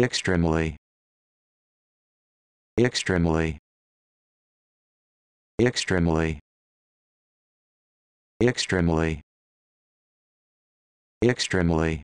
extremely extremely extremely extremely extremely